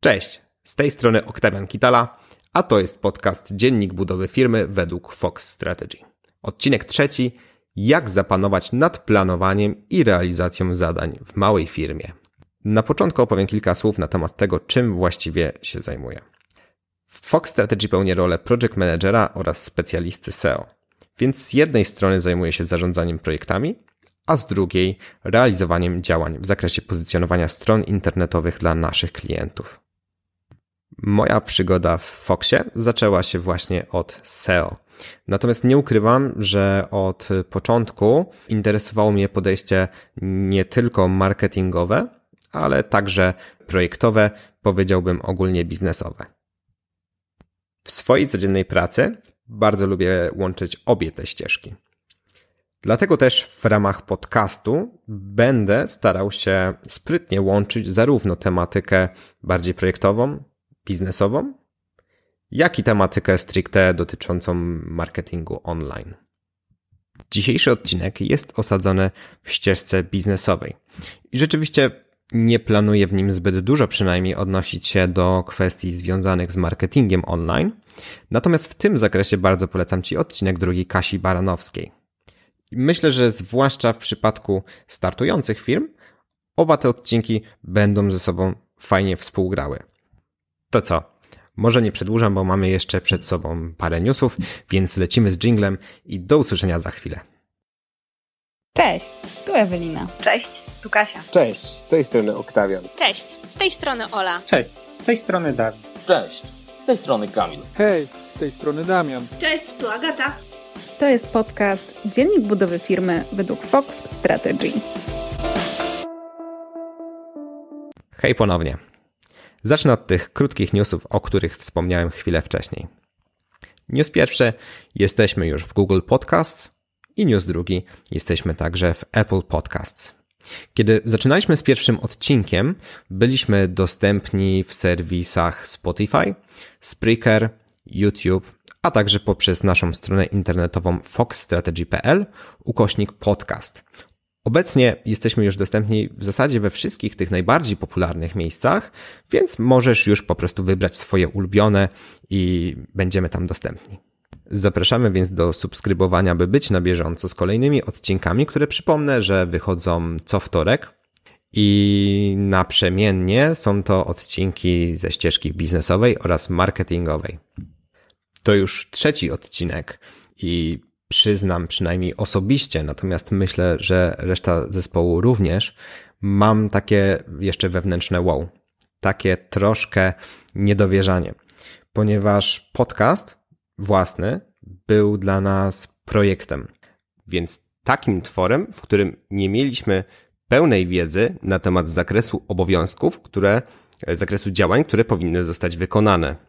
Cześć, z tej strony Oktawian Kitala, a to jest podcast Dziennik Budowy Firmy według Fox Strategy. Odcinek trzeci, jak zapanować nad planowaniem i realizacją zadań w małej firmie. Na początku opowiem kilka słów na temat tego, czym właściwie się zajmuję. Fox Strategy pełni rolę project managera oraz specjalisty SEO, więc z jednej strony zajmuje się zarządzaniem projektami, a z drugiej realizowaniem działań w zakresie pozycjonowania stron internetowych dla naszych klientów. Moja przygoda w Foxie zaczęła się właśnie od SEO. Natomiast nie ukrywam, że od początku interesowało mnie podejście nie tylko marketingowe, ale także projektowe, powiedziałbym ogólnie biznesowe. W swojej codziennej pracy bardzo lubię łączyć obie te ścieżki. Dlatego też w ramach podcastu będę starał się sprytnie łączyć zarówno tematykę bardziej projektową, biznesową, jak i tematykę stricte dotyczącą marketingu online. Dzisiejszy odcinek jest osadzony w ścieżce biznesowej i rzeczywiście nie planuję w nim zbyt dużo przynajmniej odnosić się do kwestii związanych z marketingiem online. Natomiast w tym zakresie bardzo polecam Ci odcinek drugi Kasi Baranowskiej. Myślę, że zwłaszcza w przypadku startujących firm, oba te odcinki będą ze sobą fajnie współgrały. To co? Może nie przedłużam, bo mamy jeszcze przed sobą parę newsów, więc lecimy z jinglem i do usłyszenia za chwilę. Cześć, tu Ewelina. Cześć, tu Kasia. Cześć, z tej strony Oktawian. Cześć, z tej strony Ola. Cześć, z tej strony Dawid. Cześć, z tej strony Kamil. Hej, z tej strony Damian. Cześć, tu Agata. To jest podcast Dziennik budowy firmy według Fox Strategy. Hej ponownie. Zacznę od tych krótkich newsów, o których wspomniałem chwilę wcześniej. News pierwszy, jesteśmy już w Google Podcasts i news drugi, jesteśmy także w Apple Podcasts. Kiedy zaczynaliśmy z pierwszym odcinkiem, byliśmy dostępni w serwisach Spotify, Spreaker, YouTube, a także poprzez naszą stronę internetową foxstrategy.pl ukośnik podcast, Obecnie jesteśmy już dostępni w zasadzie we wszystkich tych najbardziej popularnych miejscach, więc możesz już po prostu wybrać swoje ulubione i będziemy tam dostępni. Zapraszamy więc do subskrybowania, by być na bieżąco z kolejnymi odcinkami, które przypomnę, że wychodzą co wtorek i naprzemiennie są to odcinki ze ścieżki biznesowej oraz marketingowej. To już trzeci odcinek i przyznam przynajmniej osobiście, natomiast myślę, że reszta zespołu również, mam takie jeszcze wewnętrzne wow, takie troszkę niedowierzanie, ponieważ podcast własny był dla nas projektem, więc takim tworem, w którym nie mieliśmy pełnej wiedzy na temat zakresu obowiązków, które zakresu działań, które powinny zostać wykonane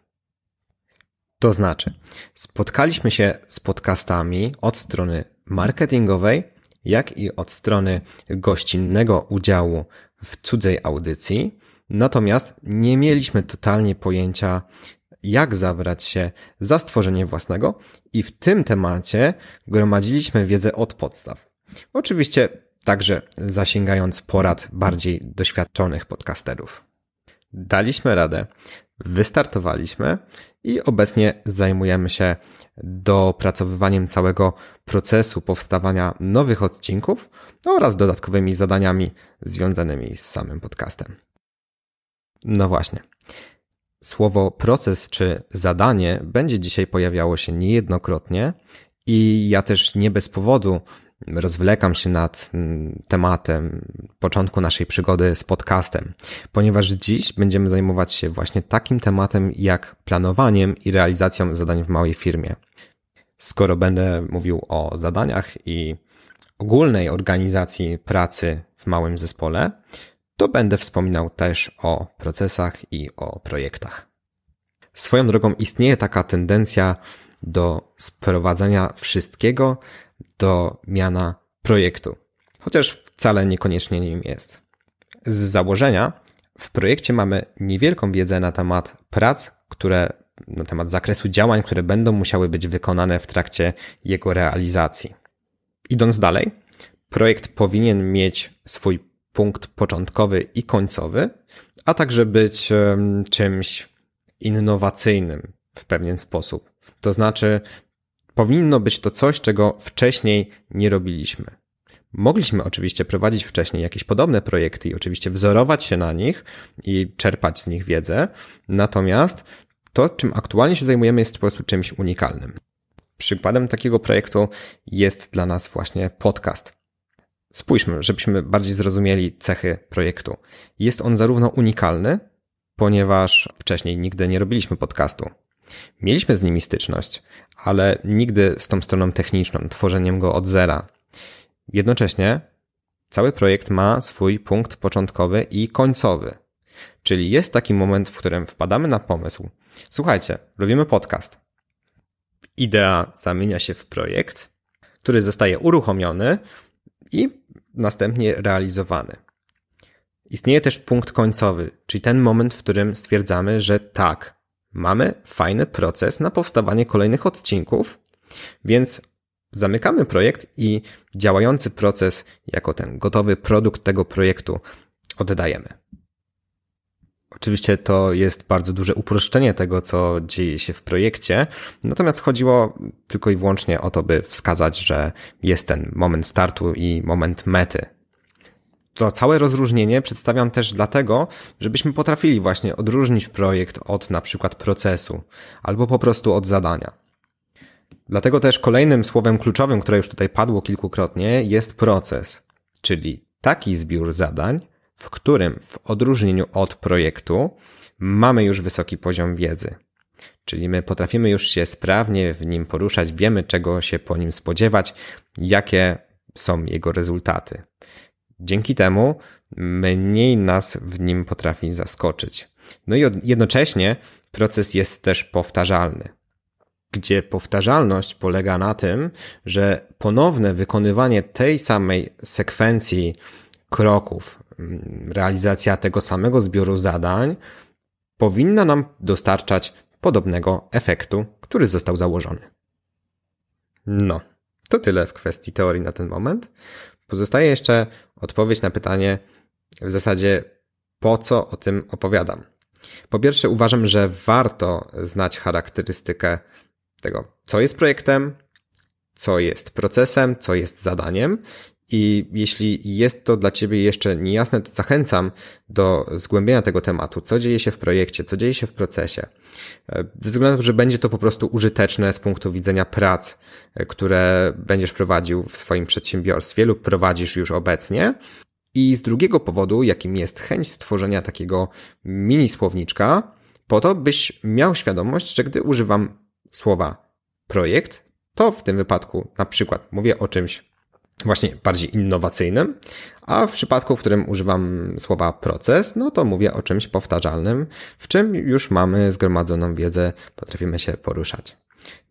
to znaczy, spotkaliśmy się z podcastami od strony marketingowej, jak i od strony gościnnego udziału w cudzej audycji. Natomiast nie mieliśmy totalnie pojęcia, jak zabrać się za stworzenie własnego, i w tym temacie gromadziliśmy wiedzę od podstaw. Oczywiście także zasięgając porad bardziej doświadczonych podcasterów. Daliśmy radę, wystartowaliśmy i obecnie zajmujemy się dopracowywaniem całego procesu powstawania nowych odcinków oraz dodatkowymi zadaniami związanymi z samym podcastem. No właśnie. Słowo proces czy zadanie będzie dzisiaj pojawiało się niejednokrotnie i ja też nie bez powodu rozwlekam się nad mm, tematem początku naszej przygody z podcastem, ponieważ dziś będziemy zajmować się właśnie takim tematem jak planowaniem i realizacją zadań w małej firmie. Skoro będę mówił o zadaniach i ogólnej organizacji pracy w małym zespole, to będę wspominał też o procesach i o projektach. Swoją drogą istnieje taka tendencja do sprowadzania wszystkiego do miana projektu, chociaż wcale niekoniecznie nim jest. Z założenia w projekcie mamy niewielką wiedzę na temat prac, które na temat zakresu działań, które będą musiały być wykonane w trakcie jego realizacji. Idąc dalej, projekt powinien mieć swój punkt początkowy i końcowy, a także być czymś innowacyjnym w pewien sposób. To znaczy, powinno być to coś, czego wcześniej nie robiliśmy. Mogliśmy oczywiście prowadzić wcześniej jakieś podobne projekty i oczywiście wzorować się na nich i czerpać z nich wiedzę, natomiast to, czym aktualnie się zajmujemy, jest po prostu czymś unikalnym. Przykładem takiego projektu jest dla nas właśnie podcast. Spójrzmy, żebyśmy bardziej zrozumieli cechy projektu. Jest on zarówno unikalny, ponieważ wcześniej nigdy nie robiliśmy podcastu. Mieliśmy z nimi styczność, ale nigdy z tą stroną techniczną, tworzeniem go od zera. Jednocześnie cały projekt ma swój punkt początkowy i końcowy. Czyli jest taki moment, w którym wpadamy na pomysł. Słuchajcie, robimy podcast. Idea zamienia się w projekt, który zostaje uruchomiony i następnie realizowany. Istnieje też punkt końcowy, czyli ten moment, w którym stwierdzamy, że tak, mamy fajny proces na powstawanie kolejnych odcinków, więc zamykamy projekt i działający proces jako ten gotowy produkt tego projektu oddajemy. Oczywiście to jest bardzo duże uproszczenie tego, co dzieje się w projekcie, natomiast chodziło tylko i wyłącznie o to, by wskazać, że jest ten moment startu i moment mety to całe rozróżnienie przedstawiam też dlatego, żebyśmy potrafili właśnie odróżnić projekt od na przykład procesu albo po prostu od zadania. Dlatego też kolejnym słowem kluczowym, które już tutaj padło kilkukrotnie, jest proces, czyli taki zbiór zadań, w którym w odróżnieniu od projektu mamy już wysoki poziom wiedzy. Czyli my potrafimy już się sprawnie w nim poruszać, wiemy czego się po nim spodziewać, jakie są jego rezultaty. Dzięki temu mniej nas w nim potrafi zaskoczyć. No i jednocześnie proces jest też powtarzalny, gdzie powtarzalność polega na tym, że ponowne wykonywanie tej samej sekwencji kroków, mm, realizacja tego samego zbioru zadań powinna nam dostarczać podobnego efektu, który został założony. No, to tyle w kwestii teorii na ten moment. Pozostaje jeszcze odpowiedź na pytanie w zasadzie po co o tym opowiadam. Po pierwsze uważam, że warto znać charakterystykę tego, co jest projektem, co jest procesem, co jest zadaniem i jeśli jest to dla Ciebie jeszcze niejasne, to zachęcam do zgłębienia tego tematu, co dzieje się w projekcie, co dzieje się w procesie. E, ze względu na to, że będzie to po prostu użyteczne z punktu widzenia prac, e, które będziesz prowadził w swoim przedsiębiorstwie lub prowadzisz już obecnie. I z drugiego powodu, jakim jest chęć stworzenia takiego mini słowniczka, po to, byś miał świadomość, że gdy używam słowa projekt, to w tym wypadku na przykład mówię o czymś właśnie bardziej innowacyjnym, a w przypadku, w którym używam słowa proces, no to mówię o czymś powtarzalnym, w czym już mamy zgromadzoną wiedzę, potrafimy się poruszać.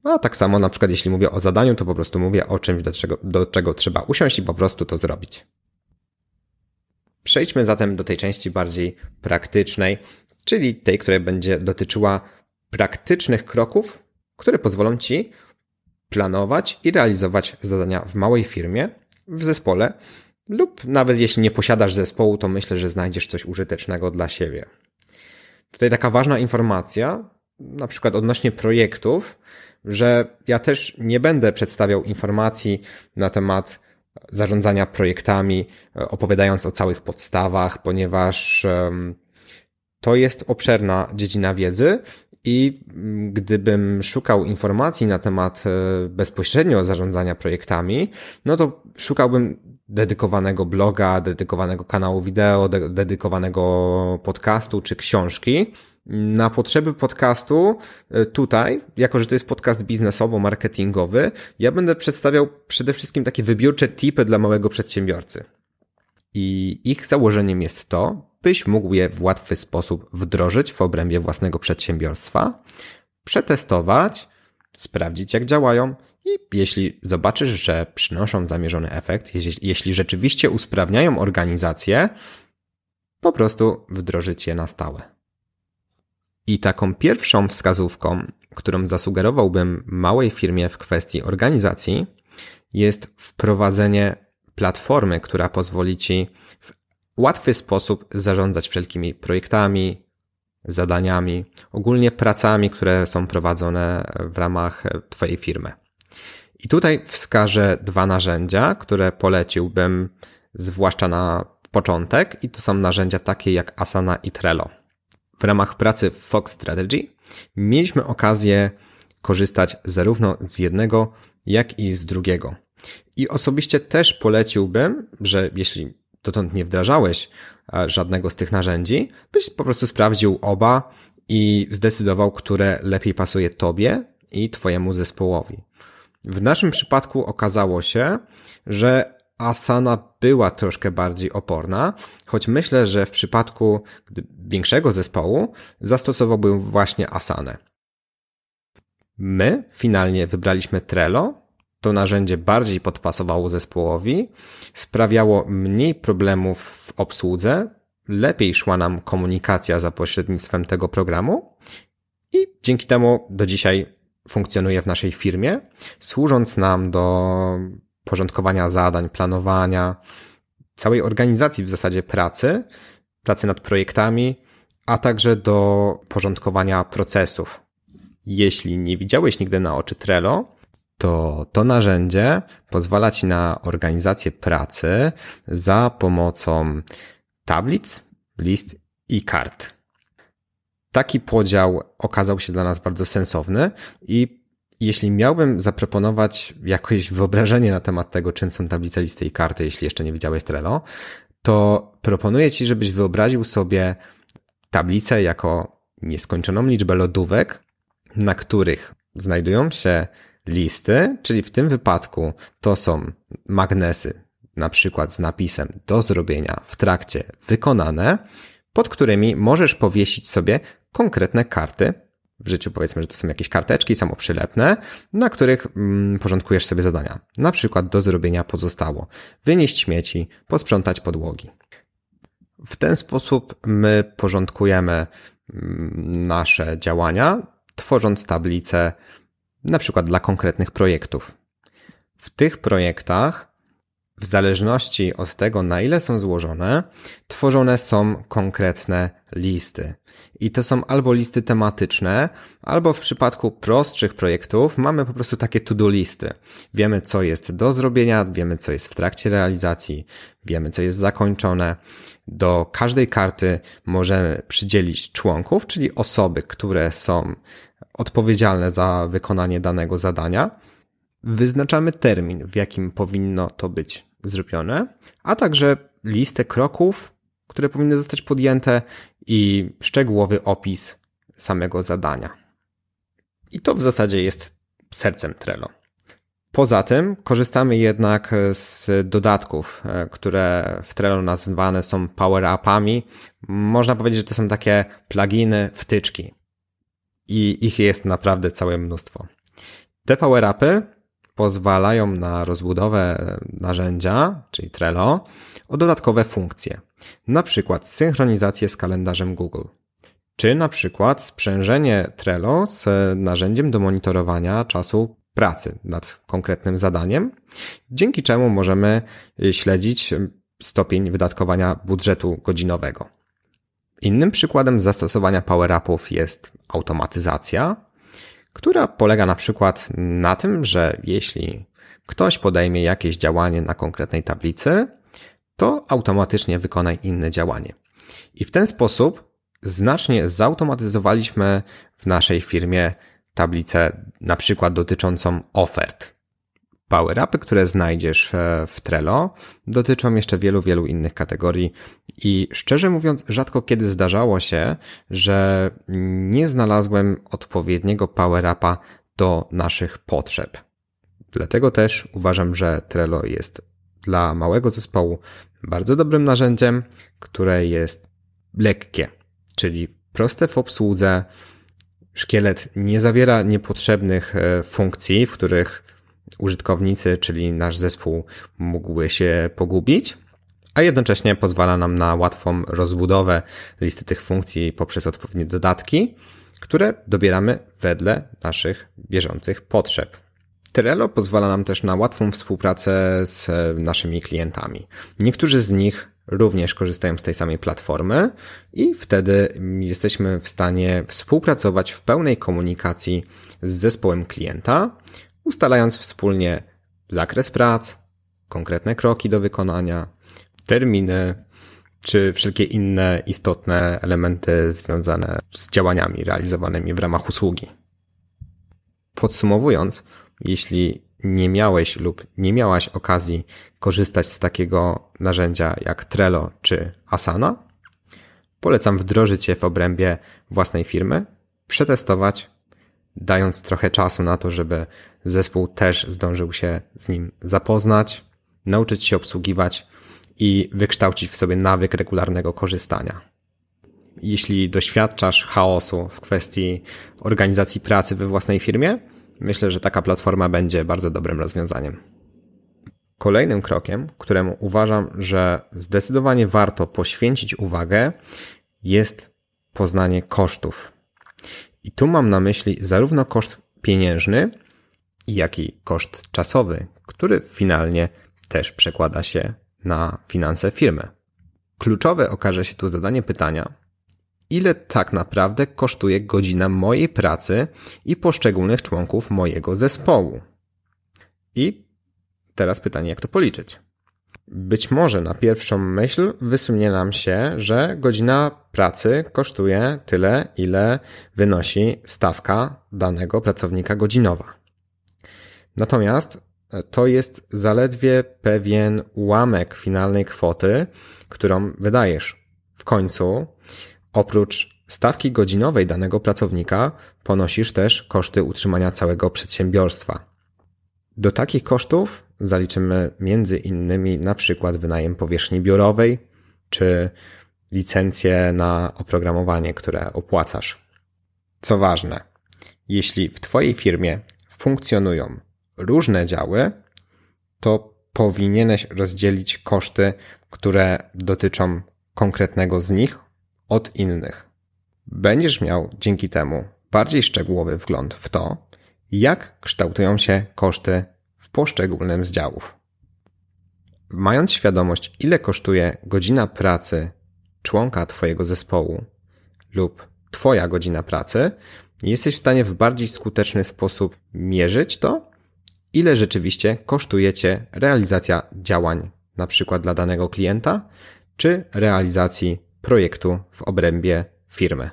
No, a tak samo na przykład jeśli mówię o zadaniu, to po prostu mówię o czymś, do czego, do czego trzeba usiąść i po prostu to zrobić. Przejdźmy zatem do tej części bardziej praktycznej, czyli tej, która będzie dotyczyła praktycznych kroków, które pozwolą Ci planować i realizować zadania w małej firmie, w zespole, lub nawet jeśli nie posiadasz zespołu, to myślę, że znajdziesz coś użytecznego dla siebie. Tutaj taka ważna informacja, na przykład odnośnie projektów, że ja też nie będę przedstawiał informacji na temat zarządzania projektami, e, opowiadając o całych podstawach, ponieważ to jest obszerna dziedzina wiedzy, i mm, gdybym szukał informacji na temat e, bezpośrednio zarządzania projektami, no to szukałbym dedykowanego bloga, dedykowanego kanału wideo, dedykowanego podcastu czy książki. Na potrzeby podcastu e, tutaj, jako że to jest podcast biznesowo-marketingowy, ja będę przedstawiał przede wszystkim takie wybiórcze tipy dla małego przedsiębiorcy. I ich założeniem jest to, byś mógł je w łatwy sposób wdrożyć w obrębie własnego przedsiębiorstwa, przetestować, sprawdzić jak działają i jeśli zobaczysz, że przynoszą zamierzony efekt, jeśli rzeczywiście usprawniają organizację, po prostu wdrożyć je na stałe. I taką pierwszą wskazówką, którą zasugerowałbym małej firmie w kwestii organizacji, jest wprowadzenie platformy, która pozwoli ci w łatwy sposób zarządzać wszelkimi projektami, zadaniami, ogólnie pracami, które są prowadzone w ramach Twojej firmy. I tutaj wskażę dwa narzędzia, które poleciłbym, zwłaszcza na początek, i to są narzędzia takie jak Asana i Trello. W ramach pracy w Fox Strategy mieliśmy okazję korzystać zarówno z jednego, jak i z drugiego. I osobiście też poleciłbym, że jeśli dotąd nie wdrażałeś e, żadnego z tych narzędzi, byś po prostu sprawdził oba i zdecydował, które lepiej pasuje Tobie i Twojemu zespołowi. W naszym przypadku okazało się, że Asana była troszkę bardziej oporna, choć myślę, że w przypadku większego zespołu zastosowałbym właśnie Asanę. My finalnie wybraliśmy Trello to narzędzie bardziej podpasowało zespołowi, sprawiało mniej problemów w obsłudze, lepiej szła nam komunikacja za pośrednictwem tego programu i dzięki temu do dzisiaj funkcjonuje w naszej firmie, służąc nam do porządkowania zadań, planowania całej organizacji w zasadzie pracy, pracy nad projektami, a także do porządkowania procesów. Jeśli nie widziałeś nigdy na oczy Trello, to to narzędzie pozwala Ci na organizację pracy za pomocą tablic, list i kart. Taki podział okazał się dla nas bardzo sensowny i jeśli miałbym zaproponować jakieś wyobrażenie na temat tego, czym są tablice, listy i karty, jeśli jeszcze nie widziałeś Trello, to proponuję Ci, żebyś wyobraził sobie tablicę jako nieskończoną liczbę lodówek, na których znajdują się listy, czyli w tym wypadku to są magnesy, na przykład z napisem do zrobienia w trakcie wykonane, pod którymi możesz powiesić sobie konkretne karty. W życiu powiedzmy, że to są jakieś karteczki samoprzylepne, na których mm, porządkujesz sobie zadania. Na przykład do zrobienia pozostało wynieść śmieci, posprzątać podłogi. W ten sposób my porządkujemy mm, nasze działania, tworząc tablice na przykład dla konkretnych projektów. W tych projektach, w zależności od tego, na ile są złożone, tworzone są konkretne listy. I to są albo listy tematyczne, albo w przypadku prostszych projektów mamy po prostu takie to-do listy. Wiemy, co jest do zrobienia, wiemy, co jest w trakcie realizacji, wiemy, co jest zakończone. Do każdej karty możemy przydzielić członków, czyli osoby, które są odpowiedzialne za wykonanie danego zadania, wyznaczamy termin, w jakim powinno to być zrobione, a także listę kroków, które powinny zostać podjęte i szczegółowy opis samego zadania. I to w zasadzie jest sercem Trello. Poza tym korzystamy jednak z dodatków, e, które w Trello nazywane są power-upami. Można powiedzieć, że to są takie pluginy, wtyczki i ich jest naprawdę całe mnóstwo. Te power-upy pozwalają na rozbudowę e, narzędzia, czyli Trello, o dodatkowe funkcje, na przykład synchronizację z kalendarzem Google, czy na przykład sprzężenie Trello z e, narzędziem do monitorowania czasu pracy nad konkretnym zadaniem, dzięki czemu możemy e, śledzić stopień wydatkowania budżetu godzinowego. Innym przykładem zastosowania power-upów jest automatyzacja, która polega na przykład na tym, że jeśli ktoś podejmie jakieś działanie na konkretnej tablicy, to automatycznie wykonaj inne działanie. I w ten sposób znacznie zautomatyzowaliśmy w naszej firmie tablicę na przykład dotyczącą ofert. Power-upy, które znajdziesz e, w Trello, dotyczą jeszcze wielu, wielu innych kategorii, i szczerze mówiąc, rzadko kiedy zdarzało się, że nie znalazłem odpowiedniego power-upa do naszych potrzeb. Dlatego też uważam, że Trello jest dla małego zespołu bardzo dobrym narzędziem, które jest lekkie, czyli proste w obsłudze. Szkielet nie zawiera niepotrzebnych e, funkcji, w których użytkownicy, czyli nasz zespół, mógłby się pogubić a jednocześnie pozwala nam na łatwą rozbudowę listy tych funkcji poprzez odpowiednie dodatki, które dobieramy wedle naszych bieżących potrzeb. Trello pozwala nam też na łatwą współpracę z e, naszymi klientami. Niektórzy z nich również korzystają z tej samej platformy i wtedy jesteśmy w stanie współpracować w pełnej komunikacji z zespołem klienta, ustalając wspólnie zakres prac, konkretne kroki do wykonania, terminy, czy wszelkie inne istotne elementy związane z działaniami realizowanymi w ramach usługi. Podsumowując, jeśli nie miałeś lub nie miałaś okazji korzystać z takiego narzędzia jak Trello czy Asana, polecam wdrożyć je w obrębie własnej firmy, przetestować, dając trochę czasu na to, żeby zespół też zdążył się z nim zapoznać, nauczyć się obsługiwać i wykształcić w sobie nawyk regularnego korzystania. Jeśli doświadczasz chaosu w kwestii organizacji pracy we własnej firmie, myślę, że taka platforma będzie bardzo dobrym rozwiązaniem. Kolejnym krokiem, któremu uważam, że zdecydowanie warto poświęcić uwagę, jest poznanie kosztów. I tu mam na myśli zarówno koszt pieniężny, jak i koszt czasowy, który finalnie też przekłada się na finanse firmy. Kluczowe okaże się tu zadanie pytania, ile tak naprawdę kosztuje godzina mojej pracy i poszczególnych członków mojego zespołu. I teraz pytanie, jak to policzyć? Być może na pierwszą myśl wysunie nam się, że godzina pracy kosztuje tyle, ile wynosi stawka danego pracownika godzinowa. Natomiast to jest zaledwie pewien ułamek finalnej kwoty, którą wydajesz. W końcu, oprócz stawki godzinowej danego pracownika, ponosisz też koszty utrzymania całego przedsiębiorstwa. Do takich kosztów zaliczymy między innymi na przykład wynajem powierzchni biurowej czy licencje na oprogramowanie, które opłacasz. Co ważne, jeśli w Twojej firmie funkcjonują różne działy, to powinieneś rozdzielić koszty, które dotyczą konkretnego z nich od innych. Będziesz miał dzięki temu bardziej szczegółowy wgląd w to, jak kształtują się koszty w poszczególnym z działów. Mając świadomość, ile kosztuje godzina pracy członka Twojego zespołu lub Twoja godzina pracy, jesteś w stanie w bardziej skuteczny sposób mierzyć to ile rzeczywiście kosztujecie realizacja działań, na przykład dla danego klienta, czy realizacji projektu w obrębie firmy.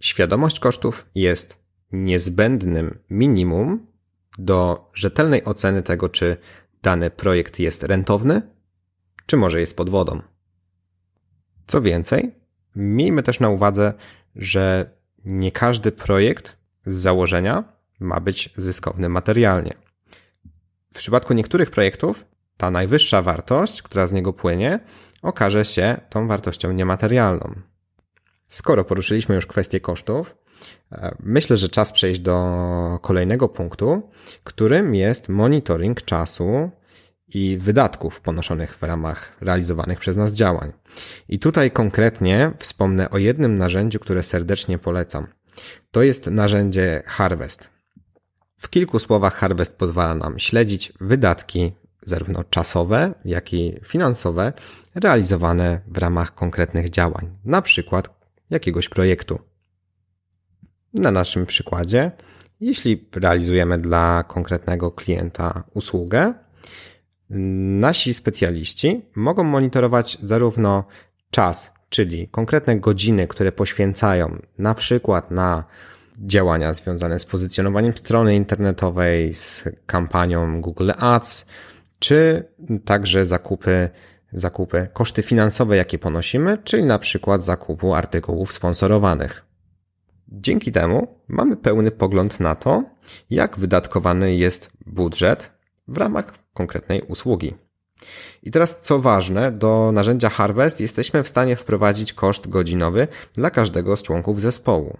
Świadomość kosztów jest niezbędnym minimum do rzetelnej oceny tego, czy dany projekt jest rentowny, czy może jest pod wodą. Co więcej, miejmy też na uwadze, że nie każdy projekt z założenia ma być zyskowny materialnie. W przypadku niektórych projektów ta najwyższa wartość, która z niego płynie, okaże się tą wartością niematerialną. Skoro poruszyliśmy już kwestię kosztów, e, myślę, że czas przejść do kolejnego punktu, którym jest monitoring czasu i wydatków ponoszonych w ramach realizowanych przez nas działań. I tutaj konkretnie wspomnę o jednym narzędziu, które serdecznie polecam. To jest narzędzie Harvest. W kilku słowach Harvest pozwala nam śledzić wydatki, zarówno czasowe, jak i finansowe, realizowane w ramach konkretnych działań, na przykład jakiegoś projektu. Na naszym przykładzie, jeśli realizujemy dla konkretnego klienta usługę, nasi specjaliści mogą monitorować zarówno czas, czyli konkretne godziny, które poświęcają na przykład na działania związane z pozycjonowaniem strony internetowej, z kampanią Google Ads, czy także zakupy, zakupy, koszty finansowe, jakie ponosimy, czyli na przykład zakupu artykułów sponsorowanych. Dzięki temu mamy pełny pogląd na to, jak wydatkowany jest budżet w ramach konkretnej usługi. I teraz co ważne, do narzędzia Harvest jesteśmy w stanie wprowadzić koszt godzinowy dla każdego z członków zespołu.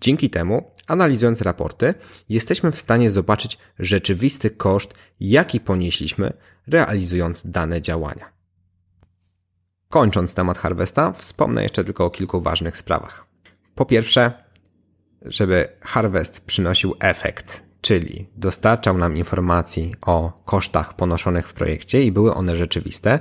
Dzięki temu, analizując raporty, jesteśmy w stanie zobaczyć rzeczywisty koszt, jaki ponieśliśmy, realizując dane działania. Kończąc temat Harvesta, wspomnę jeszcze tylko o kilku ważnych sprawach. Po pierwsze, żeby Harvest przynosił efekt, czyli dostarczał nam informacji o kosztach ponoszonych w projekcie i były one rzeczywiste,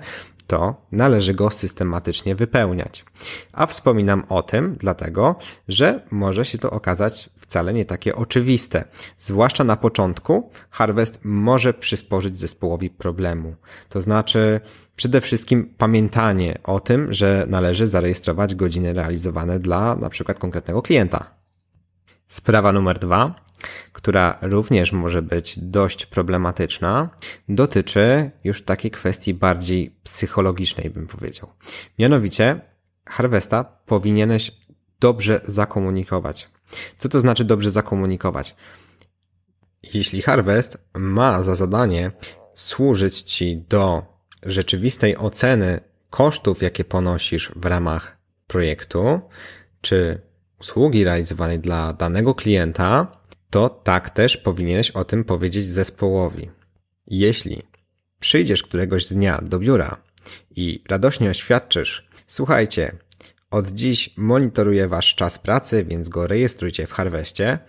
to należy go systematycznie wypełniać. A wspominam o tym dlatego, że może się to okazać wcale nie takie oczywiste. Zwłaszcza na początku Harvest może przysporzyć zespołowi problemu. To znaczy przede wszystkim pamiętanie o tym, że należy zarejestrować godziny realizowane dla na przykład konkretnego klienta. Sprawa numer dwa która również może być dość problematyczna, dotyczy już takiej kwestii bardziej psychologicznej, bym powiedział. Mianowicie, Harvesta powinieneś dobrze zakomunikować. Co to znaczy dobrze zakomunikować? Jeśli Harvest ma za zadanie służyć ci do rzeczywistej oceny kosztów, jakie ponosisz w ramach projektu czy usługi realizowanej dla danego klienta, to tak też powinieneś o tym powiedzieć zespołowi. Jeśli przyjdziesz któregoś dnia do biura i radośnie oświadczysz, słuchajcie, od dziś monitoruję wasz czas pracy, więc go rejestrujcie w harweście,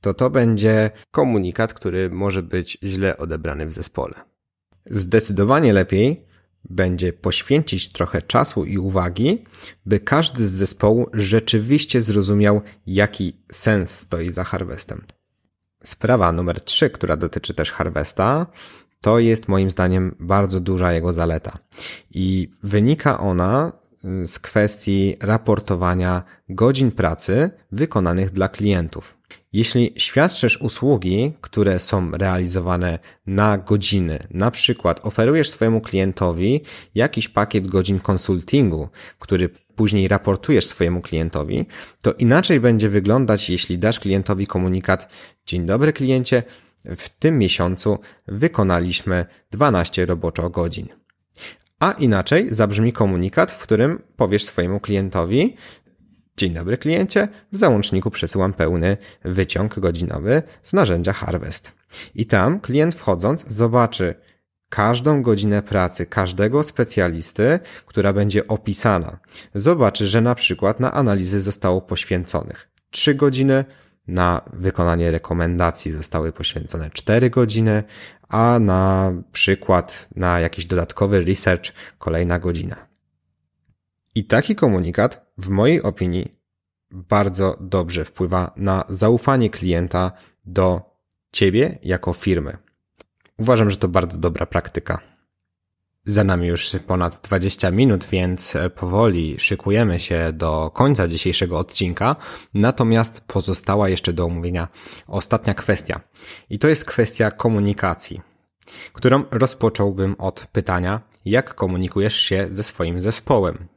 to to będzie komunikat, który może być źle odebrany w zespole. Zdecydowanie lepiej będzie poświęcić trochę czasu i uwagi, by każdy z zespołu rzeczywiście zrozumiał, jaki sens stoi za Harwestem. Sprawa numer 3, która dotyczy też Harvesta, to jest moim zdaniem bardzo duża jego zaleta. I wynika ona z kwestii raportowania godzin pracy wykonanych dla klientów. Jeśli świadczysz usługi, które są realizowane na godziny, na przykład oferujesz swojemu klientowi jakiś pakiet godzin konsultingu, który później raportujesz swojemu klientowi, to inaczej będzie wyglądać, jeśli dasz klientowi komunikat: Dzień dobry, kliencie, w tym miesiącu wykonaliśmy 12 roboczo godzin a inaczej zabrzmi komunikat, w którym powiesz swojemu klientowi: Dzień dobry, kliencie. W załączniku przesyłam pełny wyciąg godzinowy z narzędzia Harvest. I tam klient wchodząc zobaczy każdą godzinę pracy każdego specjalisty, która będzie opisana. Zobaczy, że na przykład na analizy zostało poświęconych 3 godziny, na wykonanie rekomendacji zostały poświęcone 4 godziny, a na przykład na jakiś dodatkowy research kolejna godzina. I taki komunikat, w mojej opinii, bardzo dobrze wpływa na zaufanie klienta do ciebie jako firmy. Uważam, że to bardzo dobra praktyka. Za nami już ponad 20 minut, więc e, powoli szykujemy się do końca dzisiejszego odcinka. Natomiast pozostała jeszcze do omówienia ostatnia kwestia. I to jest kwestia komunikacji, którą rozpocząłbym od pytania, jak komunikujesz się ze swoim zespołem?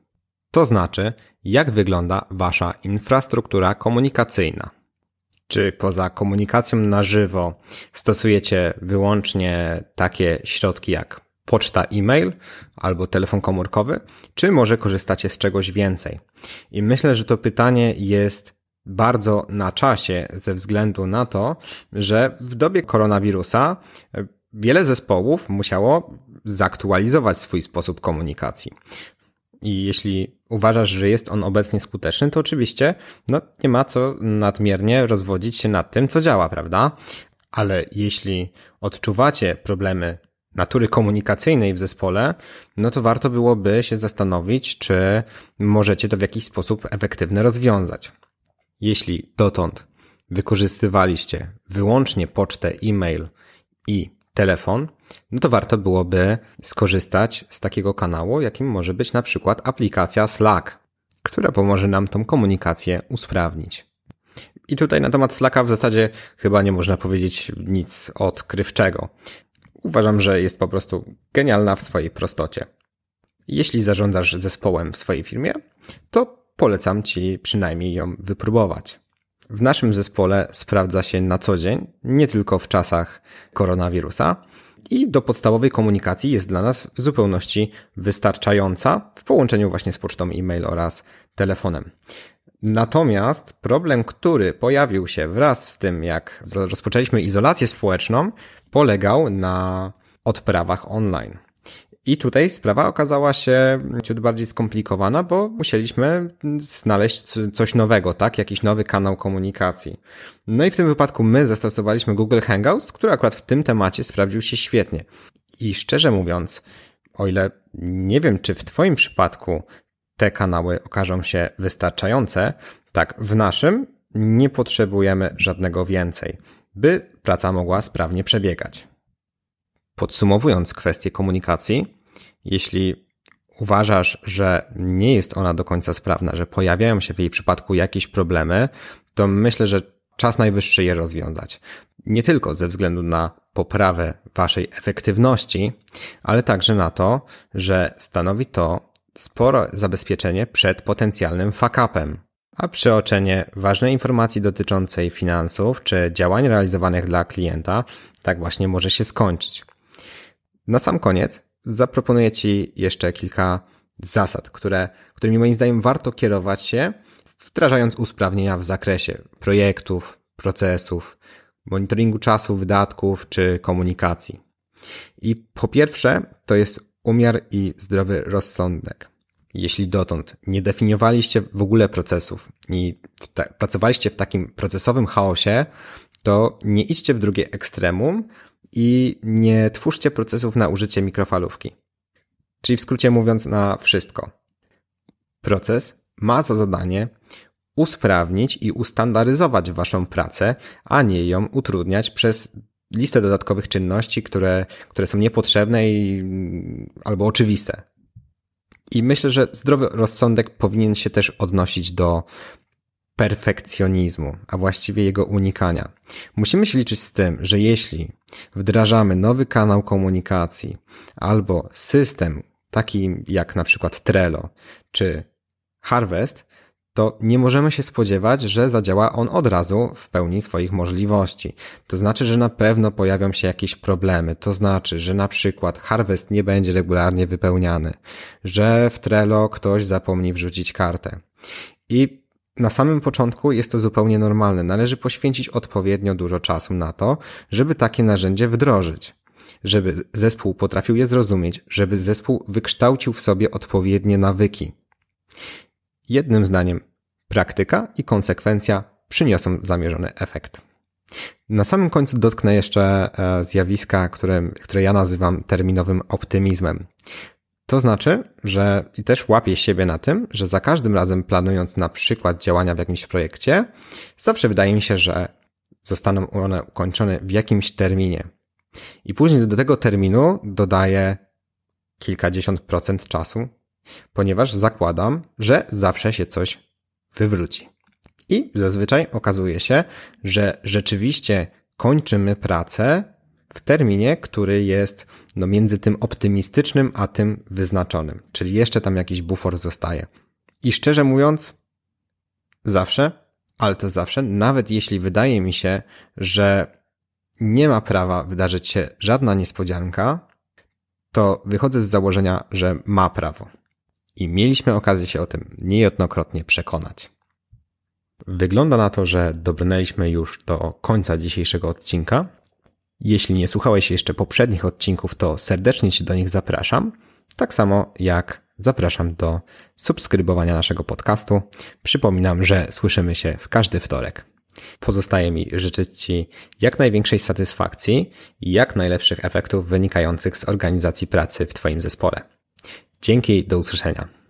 To znaczy, jak wygląda Wasza infrastruktura komunikacyjna? Czy poza komunikacją na żywo stosujecie wyłącznie takie środki jak poczta e-mail albo telefon komórkowy, czy może korzystacie z czegoś więcej? I myślę, że to pytanie jest bardzo na czasie ze względu na to, że w dobie koronawirusa e, wiele zespołów musiało zaktualizować swój sposób komunikacji. I jeśli uważasz, że jest on obecnie skuteczny, to oczywiście no, nie ma co nadmiernie rozwodzić się nad tym, co działa, prawda? Ale jeśli odczuwacie problemy natury komunikacyjnej w zespole, no to warto byłoby się zastanowić, czy możecie to w jakiś sposób efektywny rozwiązać. Jeśli dotąd wykorzystywaliście wyłącznie pocztę e-mail i telefon, no to warto byłoby skorzystać z takiego kanału, jakim może być na przykład aplikacja Slack, która pomoże nam tą komunikację usprawnić. I tutaj na temat Slacka w zasadzie chyba nie można powiedzieć nic odkrywczego. Uważam, że jest po prostu genialna w swojej prostocie. Jeśli zarządzasz zespołem w swojej firmie, to polecam Ci przynajmniej ją wypróbować. W naszym zespole sprawdza się na co dzień, nie tylko w czasach koronawirusa, i do podstawowej komunikacji jest dla nas w zupełności wystarczająca w połączeniu właśnie z pocztą e-mail oraz telefonem. Natomiast problem, który pojawił się wraz z tym, jak rozpoczęliśmy izolację społeczną, polegał na odprawach online. I tutaj sprawa okazała się ciut bardziej skomplikowana, bo musieliśmy znaleźć coś nowego, tak? Jakiś nowy kanał komunikacji. No i w tym wypadku my zastosowaliśmy Google Hangouts, który akurat w tym temacie sprawdził się świetnie. I szczerze mówiąc, o ile nie wiem, czy w Twoim przypadku te kanały okażą się wystarczające, tak w naszym nie potrzebujemy żadnego więcej, by praca mogła sprawnie przebiegać. Podsumowując kwestię komunikacji, jeśli uważasz, że nie jest ona do końca sprawna, że pojawiają się w jej przypadku jakieś problemy, to myślę, że czas najwyższy je rozwiązać. Nie tylko ze względu na poprawę waszej efektywności, ale także na to, że stanowi to spore zabezpieczenie przed potencjalnym fuck-upem. a przeoczenie ważnej informacji dotyczącej finansów czy działań realizowanych dla klienta tak właśnie może się skończyć. Na sam koniec zaproponuję Ci jeszcze kilka zasad, które, którymi moim zdaniem warto kierować się, wdrażając usprawnienia w zakresie projektów, procesów, monitoringu czasu, wydatków czy komunikacji. I po pierwsze, to jest umiar i zdrowy rozsądek. Jeśli dotąd nie definiowaliście w ogóle procesów i pracowaliście w takim procesowym chaosie, to nie idźcie w drugie ekstremum i nie twórzcie procesów na użycie mikrofalówki. Czyli w skrócie mówiąc, na wszystko. Proces ma za zadanie usprawnić i ustandaryzować Waszą pracę, a nie ją utrudniać przez listę dodatkowych czynności, które, które są niepotrzebne i, mm, albo oczywiste. I myślę, że zdrowy rozsądek powinien się też odnosić do perfekcjonizmu, a właściwie jego unikania. Musimy się liczyć z tym, że jeśli wdrażamy nowy kanał komunikacji albo system taki jak na przykład Trello czy Harvest, to nie możemy się spodziewać, że zadziała on od razu w pełni swoich możliwości. To znaczy, że na pewno pojawią się jakieś problemy. To znaczy, że na przykład harvest nie będzie regularnie wypełniany, że w Trello ktoś zapomni wrzucić kartę. I na samym początku jest to zupełnie normalne. Należy poświęcić odpowiednio dużo czasu na to, żeby takie narzędzie wdrożyć żeby zespół potrafił je zrozumieć, żeby zespół wykształcił w sobie odpowiednie nawyki. Jednym zdaniem, praktyka i konsekwencja przyniosą zamierzony efekt. Na samym końcu dotknę jeszcze e, zjawiska, które, które ja nazywam terminowym optymizmem. To znaczy, że i też łapię siebie na tym, że za każdym razem planując na przykład działania w jakimś projekcie, zawsze wydaje mi się, że zostaną one ukończone w jakimś terminie. I później do tego terminu dodaję kilkadziesiąt procent czasu, ponieważ zakładam, że zawsze się coś wywróci. I zazwyczaj okazuje się, że rzeczywiście kończymy pracę w terminie, który jest no, między tym optymistycznym a tym wyznaczonym, czyli jeszcze tam jakiś bufor zostaje. I szczerze mówiąc, zawsze, ale to zawsze, nawet jeśli wydaje mi się, że nie ma prawa wydarzyć się żadna niespodzianka, to wychodzę z założenia, że ma prawo i mieliśmy okazję się o tym niejednokrotnie przekonać. Wygląda na to, że dobrnęliśmy już do końca dzisiejszego odcinka. Jeśli nie słuchałeś jeszcze poprzednich odcinków, to serdecznie Cię do nich zapraszam. Tak samo jak zapraszam do subskrybowania naszego podcastu. Przypominam, że słyszymy się w każdy wtorek. Pozostaje mi życzyć Ci jak największej satysfakcji i jak najlepszych efektów wynikających z organizacji pracy w Twoim zespole. Dzięki, do usłyszenia.